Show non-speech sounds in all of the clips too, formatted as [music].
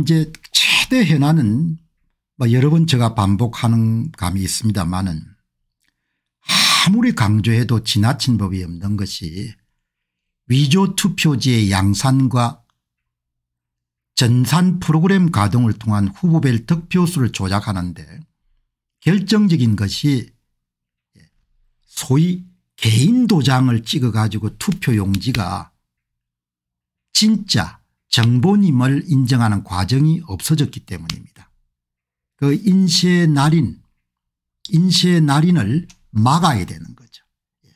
이제 최대 현안은 뭐 여러 번 제가 반복하는 감이 있습니다만은 아무리 강조해도 지나친 법이 없는 것이 위조 투표지의 양산과 전산 프로그램 가동을 통한 후보별 득표수를 조작하는데 결정적인 것이 소위 개인 도장을 찍어 가지고 투표용지가 진짜 정보님을 인정하는 과정이 없어졌기 때문입니다. 그 인쇄 날인 인쇄 날인을 막아야 되는 거죠. 예.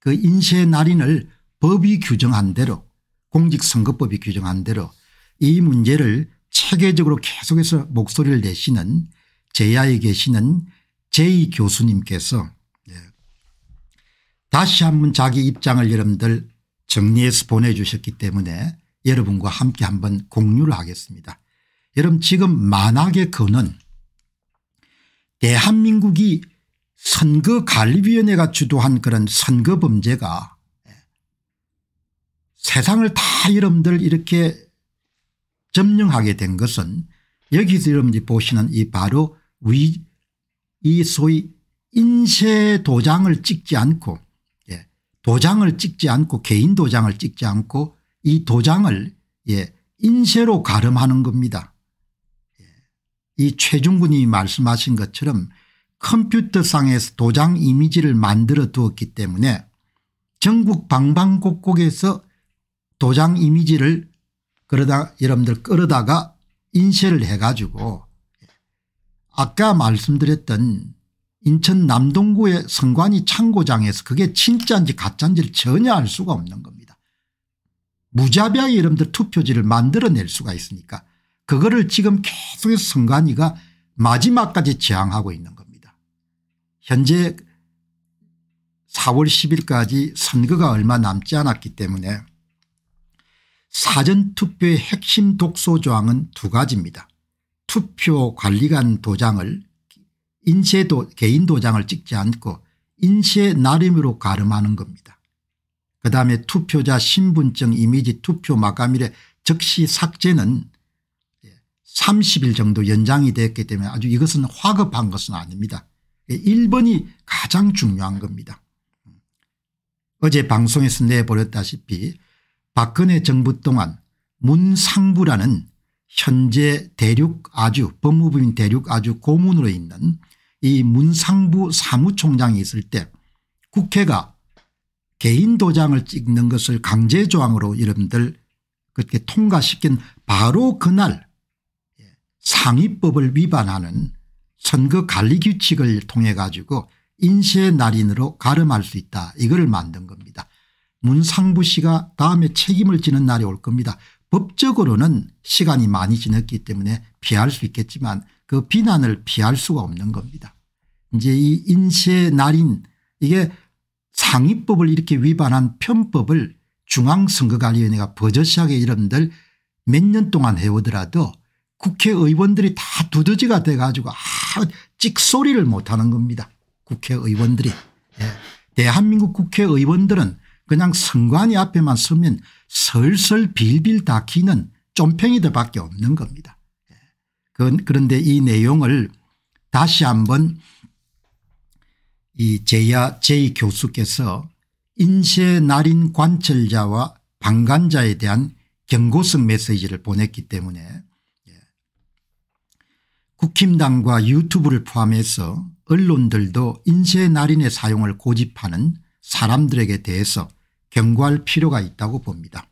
그 인쇄 날인을 법이 규정한 대로 공직선거법이 규정한 대로 이 문제를 체계적으로 계속해서 목소리를 내시는 제야에 계시는 제이 교수님께서 예. 다시 한 번 자기 입장을 여러분들 정리해서 보내주셨기 때문에 여러분과 함께 한번 공유를 하겠습니다. 여러분 지금 만악의 거는 대한민국이 선거관리위원회가 주도한 그런 선거 범죄가 예, 세상을 다 여러분들 이렇게 점령하게 된 것은 여기서 여러분들이 보시는 이 바로 위, 이 소위 인쇄 도장을 찍지 않고 예, 도장을 찍지 않고 개인 도장을 찍지 않고 이 도장을 예, 인쇄로 가름하는 겁니다. 예. 이 최중군이 말씀하신 것처럼 컴퓨터상에서 도장 이미지를 만들어 두었기 때문에 전국 방방곡곡에서 도장 이미지를 그러다 여러분들 끌어다가 인쇄를 해가지고 예. 아까 말씀드렸던 인천 남동구의 성관이 창고장에서 그게 진짜인지 가짜인지를 전혀 알 수가 없는 겁니다. 무자비하게 여러분들 투표지를 만들어낼 수가 있으니까 그거를 지금 계속해서 선관위가 마지막까지 저항하고 있는 겁니다. 현재 4월 10일까지 선거가 얼마 남지 않았기 때문에 사전투표의 핵심 독소조항은 두 가지입니다. 투표관리관 도장을 인쇄도 개인 도장을 찍지 않고 인쇄 나름으로 가름하는 겁니다. 그다음에 투표자 신분증 이미지 투표 마감일에 즉시 삭제는 30일 예, 정도 연장이 됐기 때문에 아주 이것은 화급한 것은 아닙니다. 1번이 예, 가장 중요한 겁니다. 어제 방송에서 내버렸다시피 박근혜 정부 동안 문상부라는 현재 대륙 아주 법무부인 대륙 아주 고문으로 있는 이 문상부 사무총장이 있을 때 국회가 개인 도장을 찍는 것을 강제조항으로 여러분들 그렇게 통과시킨 바로 그날 예, 상위법을 위반하는 선거 관리 규칙을 통해 가지고 인쇄 날인으로 가름할 수 있다 이걸 만든 겁니다. 문상부 씨가 다음에 책임을 지는 날이 올 겁니다. 법적으로는 시간이 많이 지났기 때문에 피할 수 있겠지만 그 비난을 피할 수가 없는 겁니다. 이제 이 인쇄 날인 이게 상위법을 이렇게 위반한 편법을 중앙선거관리위원회가 버젓이하게 이런들몇 년 동안 해오더라도 국회의원들이 다 두더지가 돼 가지고 아 찍소리를 못하는 겁니다. 국회의원들이. 예. 대한민국 국회의원들은 그냥 선관위 앞에만 서면 설설 빌빌 다키는 쫌팽이들밖에 없는 겁니다. 예. 그런데 이 내용을 다시 한번 이 제야 제이 교수께서 인쇄 날인 관찰자와 방관자에 대한 경고성 메시지를 보냈기 때문에 예. 국힘당과 유튜브를 포함해서 언론들도 인쇄 날인의 사용을 고집하는 사람들에게 대해서 경고할 필요가 있다고 봅니다.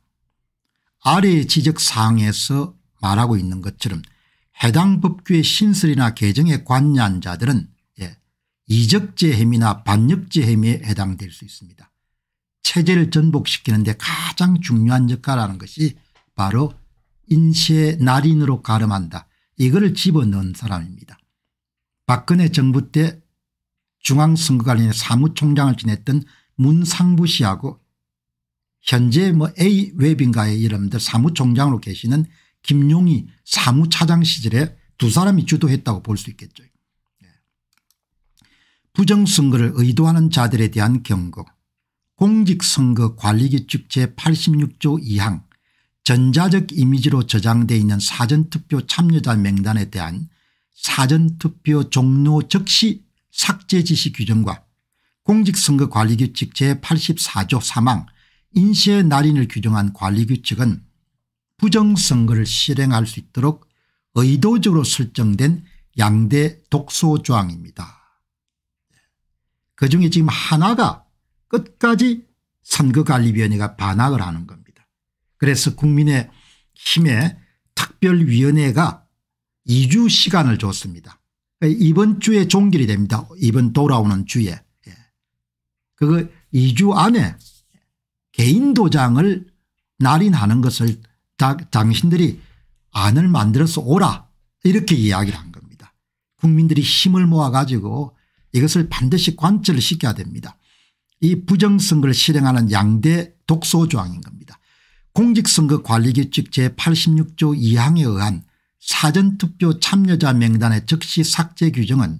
아래의 지적사항에서 말하고 있는 것처럼 해당 법규의 신설이나 개정에 관여한 자들은 이적죄 혐의나 반역죄 혐의에 해당될 수 있습니다. 체제를 전복시키는 데 가장 중요한 역할하는 것이 바로 인시의 날인으로 가름한다. 이거를 집어넣은 사람입니다. 박근혜 정부 때 중앙선거관리의 사무총장을 지냈던 문상부 씨하고 현재 뭐 A 웹인가의 이름들 사무총장으로 계시는 김용희 사무차장 시절에 두 사람이 주도했다고 볼 수 있겠죠. 부정선거를 의도하는 자들에 대한 경고 공직선거관리규칙 제86조 2항 전자적 이미지로 저장되어 있는 사전투표 참여자 명단에 대한 사전투표 종료 즉시 삭제 지시 규정과 공직선거관리규칙 제84조 3항 인쇄 날인을 규정한 관리규칙은 부정선거를 실행할 수 있도록 의도적으로 설정된 양대 독소조항입니다. 그중에 지금 하나가 끝까지 선거관리위원회가 반항을 하는 겁니다. 그래서 국민의 힘의 특별위원회가 2주 시간을 줬습니다. 이번 주에 종결이 됩니다. 이번 돌아오는 주에. 예. 그거 2주 안에 개인 도장을 날인하는 것을 다, 당신들이 안을 만들어서 오라 이렇게 이야기를 한 겁니다. 국민들이 힘을 모아 가지고 이것을 반드시 관철을 시켜야 됩니다. 이 부정선거를 실행하는 양대 독소조항인 겁니다. 공직선거관리규칙 제86조 2항에 의한 사전투표 참여자 명단의 즉시 삭제 규정은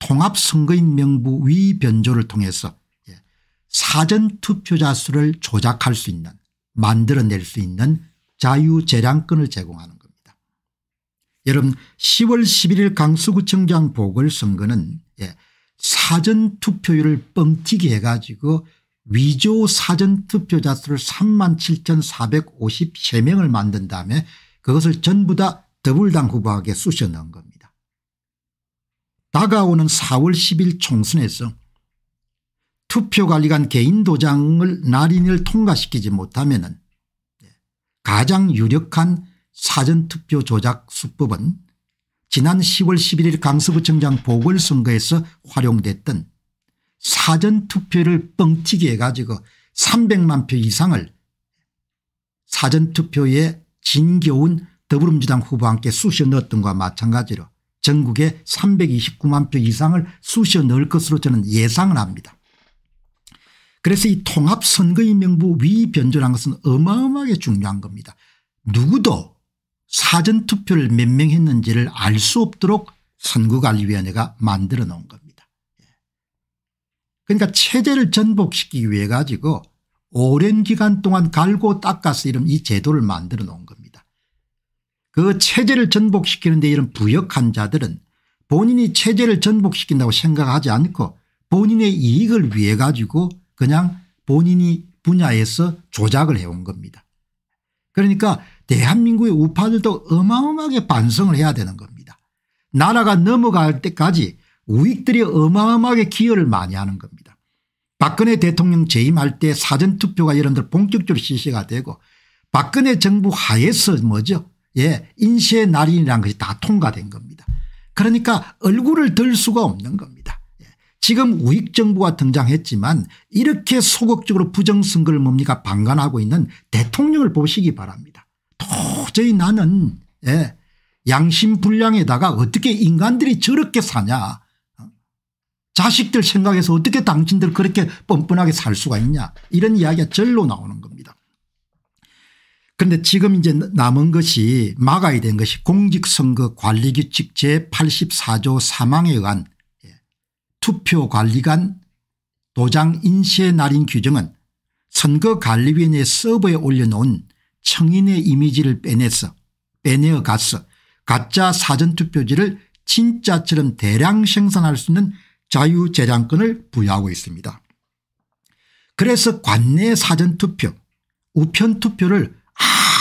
통합선거인 명부 위변조를 통해서 예, 사전투표자 수를 조작할 수 있는 만들어낼 수 있는 자유재량권을 제공하는 겁니다. 여러분 10월 11일 강서구청장 보궐선거는 예, 사전투표율을 뻥튀기 해가지고 위조 사전투표자 수를 3만 7,453명을 만든 다음에 그것을 전부 다 더불당 후보에게 쑤셔 넣은 겁니다. 다가오는 4월 10일 총선에서 투표관리관 개인도장을 날인을 통과시키지 못하면 가장 유력한 사전투표 조작 수법은 지난 10월 11일 강서구청장 보궐선거에서 활용됐던 사전투표를 뻥튀기 해가지고 300만 표 이상을 사전투표에 진겨운 더불어민주당 후보와 함께 쑤셔 넣었던 것과 마찬가지로 전국에 329만 표 이상을 쑤셔 넣을 것으로 저는 예상을 합니다. 그래서 이 통합선거인 명부 위변조라는 것은 어마어마하게 중요한 겁니다. 누구도 사전투표를 몇 명 했는지를 알 수 없도록 선거관리위원회가 만들어 놓은 겁니다. 예. 그러니까 체제를 전복시키기 위해 가지고 오랜 기간 동안 갈고 닦아서 이런 이 제도를 만들어 놓은 겁니다. 그 체제를 전복시키는데 이런 부역한 자들은 본인이 체제를 전복시킨다고 생각하지 않고 본인의 이익을 위해 가지고 그냥 본인이 분야에서 조작을 해 온 겁니다. 그러니까 대한민국의 우파들도 어마어마하게 반성을 해야 되는 겁니다. 나라가 넘어갈 때까지 우익들이 어마어마하게 기여를 많이 하는 겁니다. 박근혜 대통령 재임할 때 사전투표가 여러분들 본격적으로 실시가 되고 박근혜 정부 하에서 뭐죠 예 인쇄 날인이라는 것이 다 통과된 겁니다. 그러니까 얼굴을 들 수가 없는 겁니다. 예. 지금 우익 정부가 등장했지만 이렇게 소극적으로 부정선거를 뭡니까 방관하고 있는 대통령을 보시기 바랍니다. 도저히 나는 예, 양심불량에다가 어떻게 인간들이 저렇게 사냐 자식들 생각해서 어떻게 당신들 그렇게 뻔뻔하게 살 수가 있냐 이런 이야기가 절로 나오는 겁니다. 그런데 지금 이제 남은 것이 막아야 된 것이 공직선거 관리규칙 제84조 3항에 의한 예, 투표관리관 도장 인쇄 날인 규정은 선거관리위원회 서버에 올려놓은 청인의 이미지를 빼냈어 빼내어 갔어 가짜 사전투표지를 진짜처럼 대량 생산할 수 있는 자유재량권을 부여하고 있습니다. 그래서 관내 사전투표 우편투표를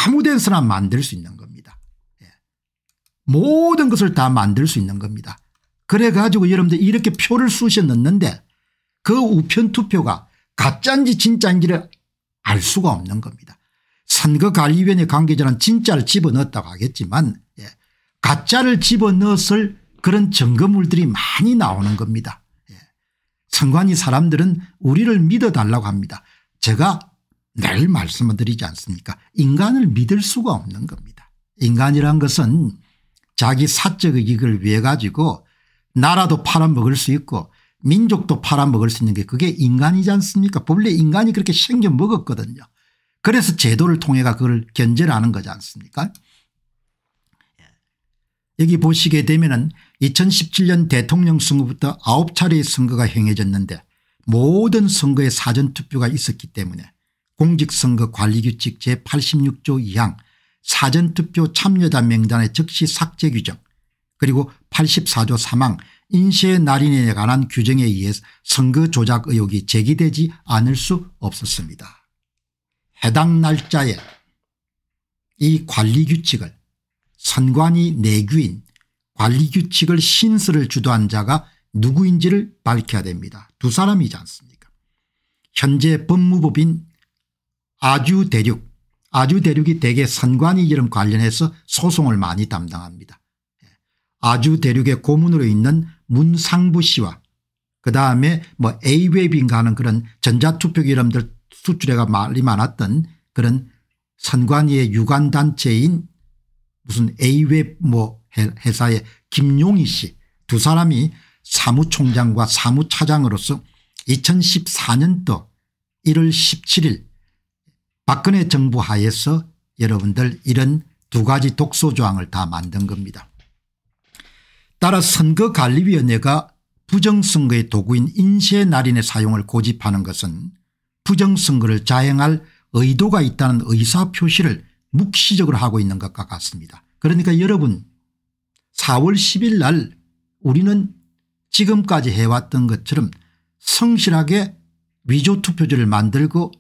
아무 데서나 만들 수 있는 겁니다. 예. 모든 것을 다 만들 수 있는 겁니다. 그래가지고 여러분들 이렇게 표를 쑤셔 넣는데 그 우편투표가 가짜인지 진짜인지를 알 수가 없는 겁니다. 선거관리위원회 그 관계자는 진짜를 집어넣었다고 하겠지만 예. 가짜를 집어넣었을 그런 증거물들이 많이 나오는 겁니다. 예. 선관위 사람들은 우리를 믿어달라고 합니다. 제가 늘 말씀을 드리지 않습니까 인간을 믿을 수가 없는 겁니다. 인간이란 것은 자기 사적 이익을 위해 가지고 나라도 팔아먹을 수 있고 민족도 팔아먹을 수 있는 게 그게 인간이지 않습니까 본래 인간이 그렇게 생겨먹었거든요. 그래서 제도를 통해가 그걸 견제를 하는 거지 않습니까 예. 여기 보시게 되면 은 2017년 대통령 선거부터 9차례의 선거가 행해졌는데 모든 선거에 사전투표가 있었기 때문에 공직선거관리규칙 제86조 2항 사전투표 참여자 명단의 즉시 삭제 규정 그리고 84조 3항 인쇄 날인에 관한 규정에 의해 선거 조작 의혹이 제기되지 않을 수 없었습니다. 해당 날짜에 이 관리규칙을 선관위 내규인 관리규칙을 신설을 주도한 자가 누구인지를 밝혀야 됩니다. 두 사람이지 않습니까 현재 법무법인 아주대륙 아주대륙이 대개 선관위 이름 관련해서 소송을 많이 담당합니다. 아주대륙의 고문으로 있는 문상부 씨와 그 다음에 뭐 A웹인가 하는 그런 전자투표 이름들 수출해가 말이 많았던 그런 선관위의 유관단체인 무슨 A웹 뭐 회사의 김용희 씨 두 사람이 사무총장과 사무차장으로서 2014년도 1월 17일 박근혜 정부 하에서 여러분들 이런 두 가지 독소조항을 다 만든 겁니다. 따라 선거관리위원회가 부정선거의 도구인 인쇄날인의 사용을 고집하는 것은 부정선거를 자행할 의도가 있다는 의사표시를 묵시적으로 하고 있는 것과 같습니다. 그러니까 여러분 4월 10일 날 우리는 지금까지 해왔던 것처럼 성실하게 위조투표지를 만들고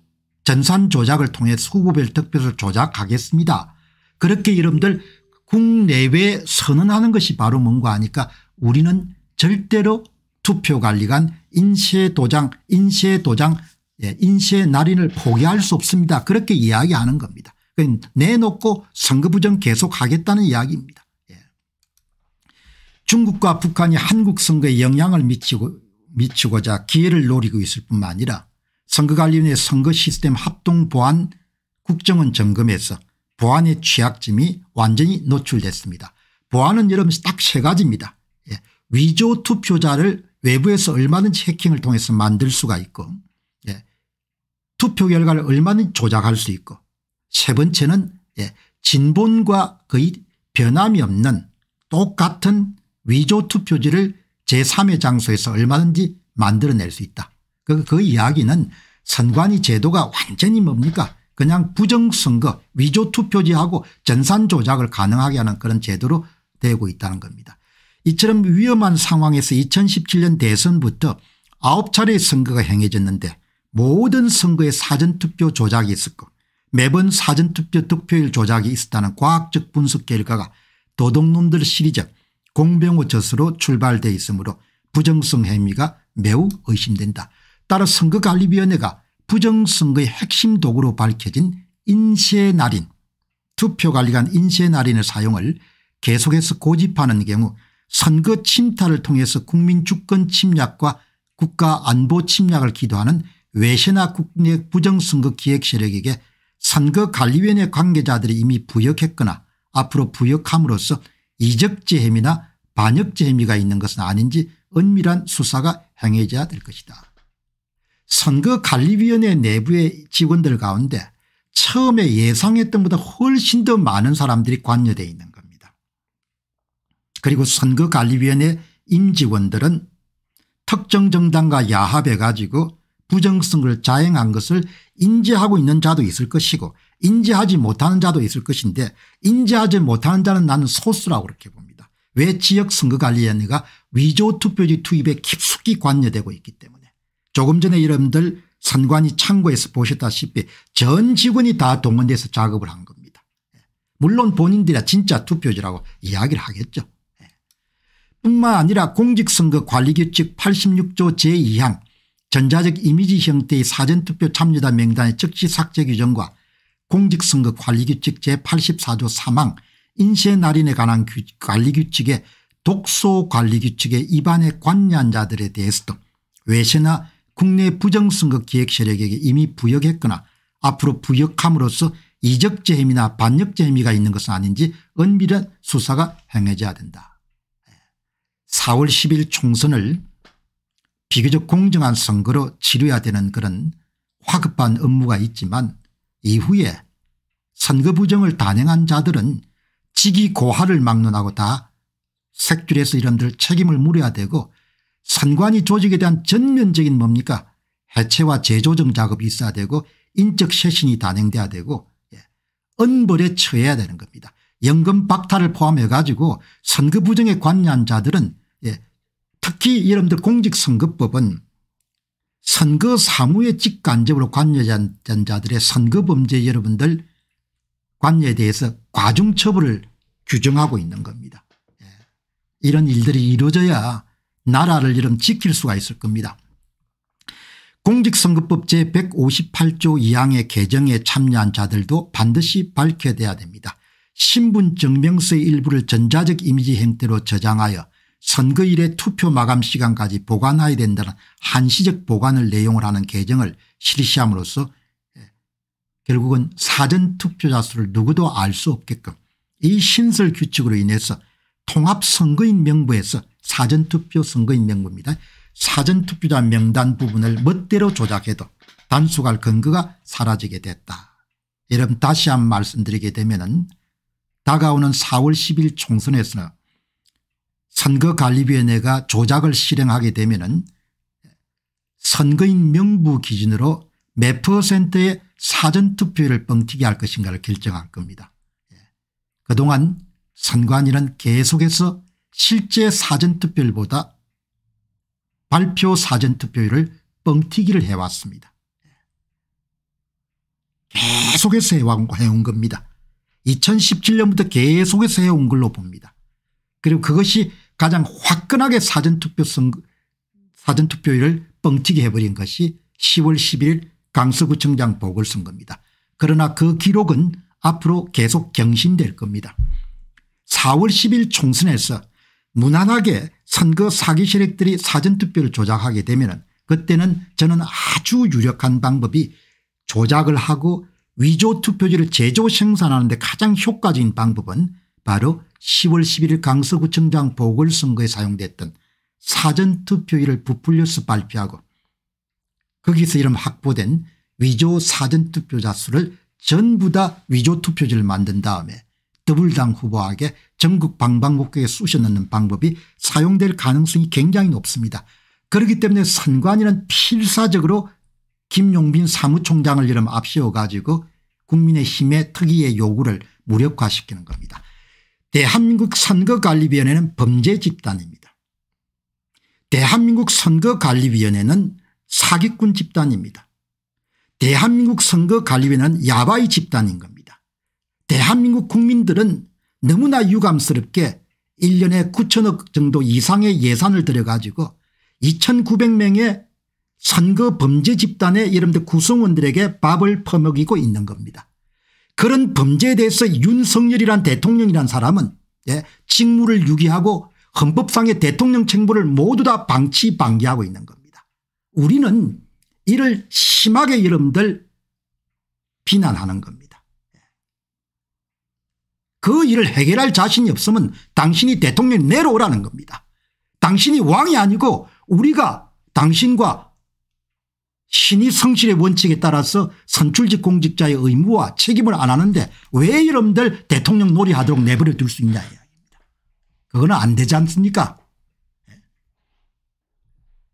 전산 조작을 통해 후보별 득표를 조작하겠습니다. 그렇게 여러분들 국내외 선언하는 것이 바로 뭔가 하니까 우리는 절대로 투표관리관 인쇄도장 인쇄도장 예, 인쇄 날인을 포기할 수 없습니다. 그렇게 이야기하는 겁니다. 그 내놓고 선거부정 계속하겠다는 이야기입니다. 예. 중국과 북한이 한국 선거에 영향을 미치고 미치고자 기회를 노리고 있을 뿐만 아니라 선거관리위원회 선거 시스템 합동보안 국정원 점검에서 보안의 취약점이 완전히 노출됐습니다. 보안은 여러분 딱 세 가지입니다. 예. 위조 투표자를 외부에서 얼마든지 해킹을 통해서 만들 수가 있고 투표 결과를 얼마든지 조작할 수 있고 세 번째는 예, 진본과 거의 변함이 없는 똑같은 위조 투표지를 제3의 장소에서 얼마든지 만들어낼 수 있다. 그, 그 이야기는 선관위 제도가 완전히 뭡니까 그냥 부정선거 위조 투표지하고 전산 조작을 가능하게 하는 그런 제도로 되고 있다는 겁니다. 이처럼 위험한 상황에서 2017년 대선부터 9차례의 선거가 행해졌는데 모든 선거에 사전투표 조작이 있었고 매번 사전투표 득표율 조작이 있었다는 과학적 분석 결과가 도덕놈들 시리즈 공병호 젖으로 출발되어 있으므로 부정성 행위가 매우 의심된다. 따라 선거관리위원회가 부정선거의 핵심 도구로 밝혀진 인쇄날인 투표관리관 인쇄날인의 사용을 계속해서 고집하는 경우 선거 침탈을 통해서 국민 주권 침략과 국가 안보 침략을 기도하는 외신화 국내 부정선거 기획세력에게 선거관리위원회 관계자들이 이미 부역했거나 앞으로 부역함으로써 이적죄 혐의나 반역죄 혐의가 있는 것은 아닌지 은밀한 수사가 행해져야 될 것이다. 선거관리위원회 내부의 직원들 가운데 처음에 예상했던 보다 훨씬 더 많은 사람들이 관여되어 있는 겁니다. 그리고 선거관리위원회 임직원들은 특정 정당과 야합해 가지고 부정성을 자행한 것을 인지하고 있는 자도 있을 것이고 인지하지 못하는 자도 있을 것인데 인지하지 못하는 자는 나는 소수라고 그렇게 봅니다. 왜 지역선거관리위원회가 위조투표지 투입에 깊숙이 관여되고 있기 때문에 조금 전에 여러분들 선관위 창고에서 보셨다시피 전 직원이 다 동원돼서 작업을 한 겁니다. 물론 본인들이 진짜 투표지라고 이야기를 하겠죠. 뿐만 아니라 공직선거관리규칙 86조 제2항 전자적 이미지 형태의 사전투표 참여자 명단의 즉시 삭제 규정과 공직선거 관리규칙 제84조 3항 인쇄날인에 관한 관리규칙의 독소관리규칙에위반해관리한 자들에 대해서도 외세나 국내 부정선거 기획세력에게 이미 부역했거나 앞으로 부역함으로써 이적죄 혐의나 반역죄 혐의가 있는 것은 아닌지 은밀한 수사가 행해져야 된다. 4월 예. 10일 총선을 비교적 공정한 선거로 치료해야 되는 그런 화급한 업무가 있지만 이후에 선거 부정을 단행한 자들은 직위 고하를 막론하고 다 색줄에서 이런들 책임을 물어야 되고 선관위 조직에 대한 전면적인 뭡니까 해체와 재조정 작업이 있어야 되고 인적 쇄신이 단행돼야 되고 예. 은벌에 처해야 되는 겁니다. 연금 박탈을 포함해 가지고 선거 부정에 관여한 자들은 예. 특히 여러분들 공직선거법은 선거 사무에 직간접으로 관여한 자들의 선거범죄 여러분들 관여에 대해서 과중처벌을 규정하고 있는 겁니다. 예. 이런 일들이 이루어져야 나라를 이름 지킬 수가 있을 겁니다. 공직선거법 제158조 2항의 개정에 참여한 자들도 반드시 밝혀야 됩니다. 신분증명서의 일부를 전자적 이미지 형태로 저장하여 선거일의 투표 마감 시간까지 보관해야 된다는 한시적 보관을 내용을 하는 개정을 실시함으로써 예, 결국은 사전 투표자 수를 누구도 알 수 없게끔 이 신설 규칙으로 인해서 통합선거인 명부에서 사전투표 선거인 명부입니다. 사전투표자 명단 부분을 멋대로 조작해도 단속할 근거가 사라지게 됐다. 여러분 다시 한번 말씀드리게 되면 은 다가오는 4월 10일 총선에서는 선거관리위원회가 조작을 실행하게 되면 선거인 명부 기준으로 몇 퍼센트의 사전투표율을 뻥튀기 할 것인가를 결정할 겁니다. 예. 그동안 선관위는 계속해서 실제 사전투표율보다 발표 사전투표율을 뻥튀기를 해왔습니다. 예. 계속해서 해온 겁니다. 2017년부터 계속해서 해온 걸로 봅니다. 그리고 그것이 가장 화끈하게 사전투표 선 사전투표율을 뻥튀기 해버린 것이 10월 11일 강서구청장 보궐선거입니다. 그러나 그 기록은 앞으로 계속 경신될 겁니다. 4월 10일 총선에서 무난하게 선거 사기 세력들이 사전투표를 조작하게 되면 그때는 저는 아주 유력한 방법이 조작을 하고 위조 투표지를 제조 생산하는 데 가장 효과적인 방법은 바로 10월 11일 강서구청장 보궐선거에 사용됐던 사전투표일을 부풀려서 발표하고 거기서 이름 확보된 위조 사전투표자 수를 전부 다 위조투표지를 만든 다음에 더불당 후보에게 전국 방방곡곡에 쑤셔넣는 방법이 사용될 가능성이 굉장히 높습니다. 그렇기 때문에 선관위는 필사적으로 김용빈 사무총장을 이름 앞세워 가지고 국민의힘의 특위의 요구를 무력화시키는 겁니다. 대한민국 선거관리위원회는 범죄 집단입니다. 대한민국 선거관리위원회는 사기꾼 집단입니다. 대한민국 선거관리위원회는 야바이 집단인 겁니다. 대한민국 국민들은 너무나 유감스럽게 1년에 9천억 정도 이상의 예산을 들여가지고 2,900명의 선거 범죄 집단의 이름들 구성원들에게 밥을 퍼먹이고 있는 겁니다. 그런 범죄에 대해서 윤석열이란 대통령이란 사람은 예, 직무를 유기하고 헌법상의 대통령 책무를 모두 다 방치 방기하고 있는 겁니다. 우리는 이를 심하게 여러분들 비난하는 겁니다. 그 일을 해결할 자신이 없으면 당신이 대통령 내려오라는 겁니다. 당신이 왕이 아니고 우리가 당신과 신이 성실의 원칙에 따라서 선출직 공직자의 의무와 책임을 안 하는데 왜 이놈들 대통령 놀이하도록 내버려 둘 수 있냐 이야기입니다. 그거는 안 되지 않습니까 예.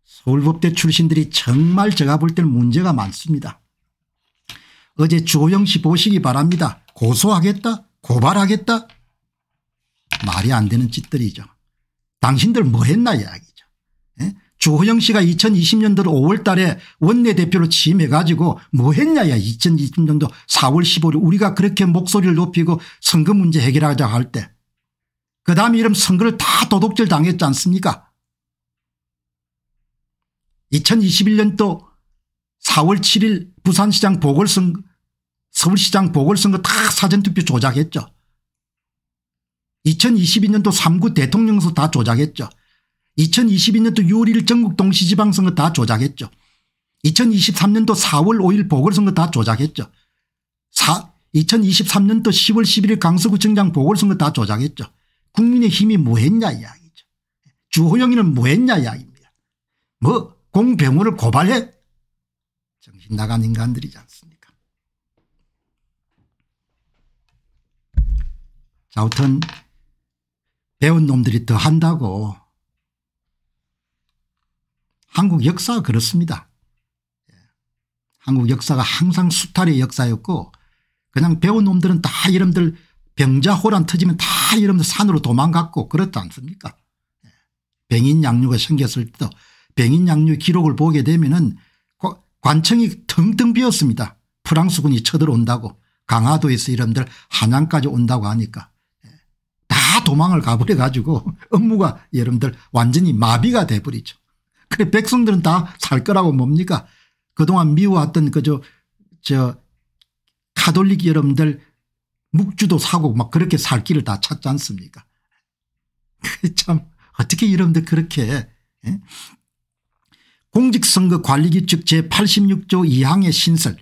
서울법대 출신들이 정말 제가 볼 때는 문제가 많습니다. 어제 조영씨 보시기 바랍니다. 고소하겠다 고발하겠다 말이 안 되는 짓들이죠. 당신들 뭐 했나 이야기 주호영 씨가 2020년도 5월 달에 원내대표로 취임해 가지고 뭐 했냐야 2020년도 4월 15일 우리가 그렇게 목소리를 높이고 선거 문제 해결하자 할 때 그다음에 이런 선거를 다 도둑질 당했지 않습니까 2021년도 4월 7일 부산시장 보궐선거 서울시장 보궐선거 다 사전투표 조작했죠 2022년도 3구 대통령서 다 조작했죠 2022년도 6월 1일 전국 동시지방선거 다 조작했죠. 2023년도 4월 5일 보궐선거 다 조작했죠. 4, 2023년도 10월 11일 강서구청장 보궐선거 다 조작했죠. 국민의힘이 뭐했냐 이야기죠. 주호영이는 뭐했냐 이야기입니다. 뭐 공병우를 고발해? 정신 나간 인간들이지 않습니까. 자 아무튼 배운 놈들이 더 한다고 한국 역사가 그렇습니다. 한국 역사가 항상 수탈의 역사였고 그냥 배운 놈들은 다 이름들 병자호란 터지면 다 이름들 산으로 도망갔고 그렇지 않습니까 병인양류가 생겼을 때도 병인양류 기록을 보게 되면 은 관청이 텅텅 비었습니다. 프랑스군이 쳐들어온다고 강화도에서 이름들 한양까지 온다고 하니까 다 도망을 가버려 가지고 [laughs] 업무가 여러분들 완전히 마비가 돼버리죠. 그래 백성들은 다 살 거라고 뭡니까 그동안 미워왔던 그저 저 가톨릭 여러분들 묵주도 사고 막 그렇게 살 길을 다 찾지 않습니까 [laughs] 참 어떻게 여러분들 그렇게 예? 공직선거 관리규칙 제86조 2항의 신설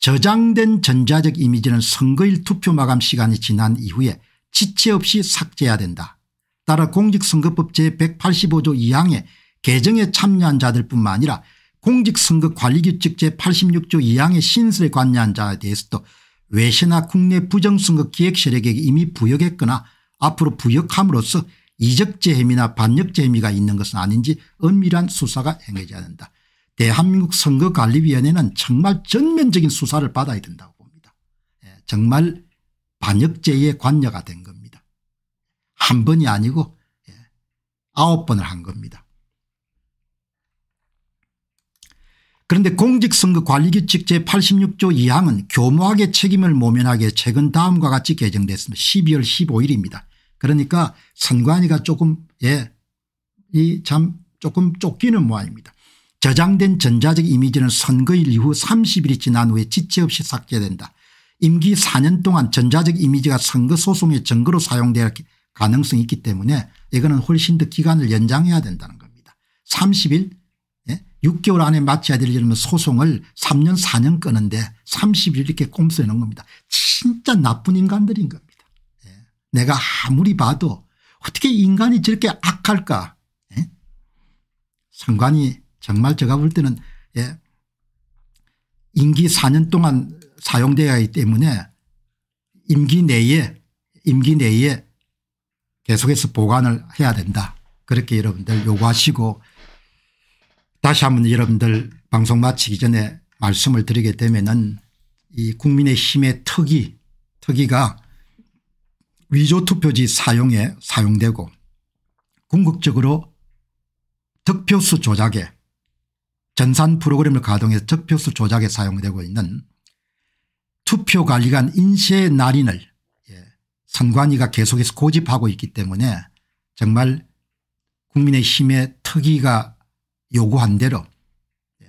저장된 전자적 이미지는 선거일 투표 마감 시간이 지난 이후에 지체 없이 삭제해야 된다. 따라 공직선거법 제185조 2항에 개정에 참여한 자들뿐만 아니라 공직선거관리규칙 제86조 2항의 신설에 관여한 자에 대해서도 외세나 국내 부정선거 기획세력에게 이미 부역했거나 앞으로 부역함으로써 이적재 혐의나 반역재 혐의가 있는 것은 아닌지 엄밀한 수사가 행해져야 된다. 대한민국 선거관리위원회는 정말 전면적인 수사를 받아야 된다고 봅니다. 예, 정말 반역죄에 관여가 된 겁니다. 한 번이 아니고 예, 아홉 번을 한 겁니다. 그런데 공직선거관리규칙 제86조 2항은 교묘하게 책임을 모면하게 최근 다음과 같이 개정됐습니다. 12월 15일입니다. 그러니까 선관위가 조금 예, 이참 조금 쫓기는 모양입니다. 저장된 전자적 이미지는 선거일 이후 30일이 지난 후에 지체 없이 삭제된다. 임기 4년 동안 전자적 이미지가 선거 소송의 증거로 사용될 가능성이 있기 때문에 이거는 훨씬 더 기간을 연장해야 된다는 겁니다. 30일 6개월 예? 안에 마쳐야 되려면 소송을 3년 4년 끄는데 30일 이렇게 꼼수해놓은 겁니다. 진짜 나쁜 인간들인 겁니다. 예? 내가 아무리 봐도 어떻게 인간이 저렇게 악할까 예? 상관이 정말 제가 볼 때는 예, 임기 4년 동안 사용되어 야 하기 때문에 임기 내에 임기 내에 계속해서 보관을 해야 된다. 그렇게 여러분들 요구하시고 다시 한번 여러분들 방송 마치기 전에 말씀을 드리게 되면은 이 국민의힘의 특이 특이가 위조투표지 사용에 사용되고 궁극적으로 득표수 조작에 전산 프로그램을 가동해서 득표수 조작에 사용되고 있는 투표관리관 인쇄 날인을 예, 선관위가 계속해서 고집하고 있기 때문에 정말 국민의힘의 특위가 요구한 대로 예,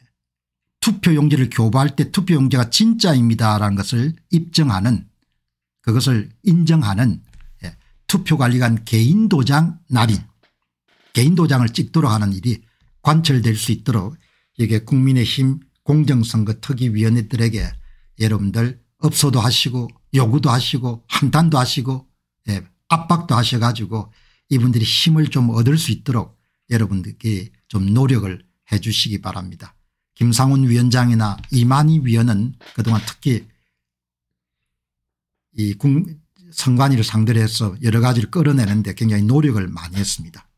투표용지를 교부할 때 투표용지가 진짜입니다라는 것을 입증하는 그것을 인정하는 예, 투표관리관 개인도장 납인 개인도장을 찍도록 하는 일이 관철될 수 있도록 이게 국민의힘 공정선거 특위위원회들에게 여러분들 업소도 하시고 요구도 하시고 한탄도 하시고 예, 압박도 하셔가지고 이분들이 힘을 좀 얻을 수 있도록 여러분들께 좀 노력을 해 주시기 바랍니다. 김상훈 위원장이나 이만희 위원은 그동안 특히 이 선관위를 상대로 해서 여러 가지를 끌어내는데 굉장히 노력을 많이 했습니다.